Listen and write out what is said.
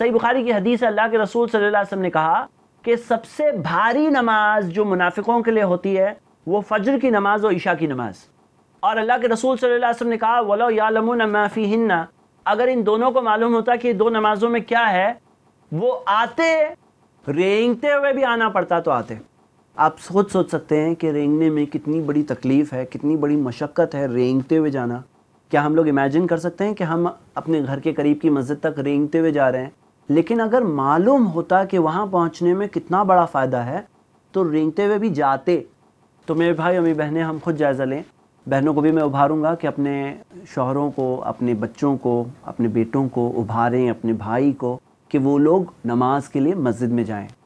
सही बुखारी की हदीस अल्लाह के रसूल सल्लल्लाहु अलैहि वसल्लम ने कहा कि सबसे भारी नमाज जो मुनाफिकों के लिए होती है वो फजर की नमाज और ईशा की नमाज और अल्लाह के रसूल सल्लल्लाहि अलैहि वसल्लम ने कहा वलो यालमुन माफ़ी हिन्ना अगर इन दोनों को मालूम होता कि दो नमाजों में क्या है वो आते रेंगते हुए भी आना पड़ता तो आते आप खुद सोच सकते हैं कि रेंगने में कितनी बड़ी तकलीफ़ है कितनी बड़ी मशक्क़त है रेंगते हुए जाना क्या हम लोग इमेजिन कर सकते हैं कि हम अपने घर के करीब की मस्जिद तक रेंगते हुए जा रहे हैं लेकिन अगर मालूम होता कि वहाँ पहुँचने में कितना बड़ा फ़ायदा है तो रेंगते हुए भी जाते तो मेरे भाई और मेरी बहनें हम खुद जायज़ा लें बहनों को भी मैं उभारूंगा कि अपने शोहरों को अपने बच्चों को अपने बेटों को उभारें अपने भाई को कि वो लोग नमाज के लिए मस्जिद में जाएं